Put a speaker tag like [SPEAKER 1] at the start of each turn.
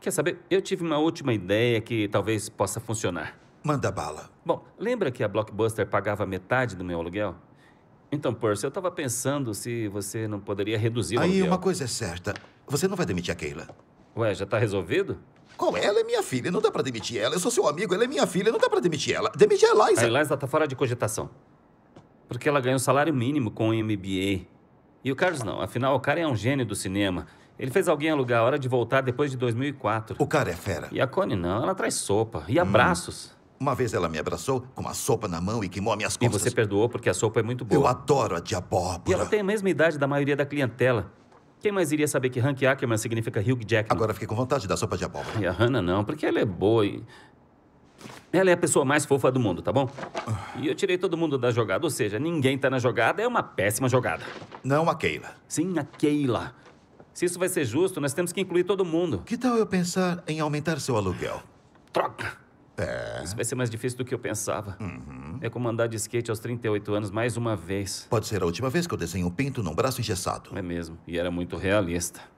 [SPEAKER 1] Quer saber? Eu tive uma última ideia que talvez possa funcionar. Manda bala. Bom, lembra que a Blockbuster pagava metade do meu aluguel? Então, Percy, eu estava pensando se você não poderia reduzir o Aí aluguel. uma coisa é certa. Você não vai demitir a Keila. Ué, já está resolvido? Com ela é minha filha, não dá para demitir ela. Eu sou seu amigo, ela é minha filha, não dá para demitir ela. Demitir a Eliza. A Eliza tá fora de cogitação. Porque ela ganha um salário mínimo com o MBA. E o Carlos não, afinal o cara é um gênio do cinema. Ele fez alguém alugar a hora de voltar depois de 2004. O cara é fera. E a Connie não, ela traz sopa e hum. abraços. Uma vez ela me abraçou com uma sopa na mão e queimou minhas costas. E você perdoou porque a sopa é muito boa. Eu adoro a de E ela tem a mesma idade da maioria da clientela. Quem mais iria saber que Hank Ackerman significa Hugh Jackman? Agora fiquei com vontade da sopa de abóbora. E a Hannah não, porque ela é boa e... Ela é a pessoa mais fofa do mundo, tá bom? E eu tirei todo mundo da jogada, ou seja, ninguém tá na jogada, é uma péssima jogada. Não a Keila. Sim, a Keila. Se isso vai ser justo, nós temos que incluir todo mundo. Que tal eu pensar em aumentar seu aluguel? Troca! É. Isso vai ser mais difícil do que eu pensava. Uhum. É como andar de skate aos 38 anos mais uma vez. Pode ser a última vez que eu desenho um pinto num braço engessado. É mesmo. E era muito realista.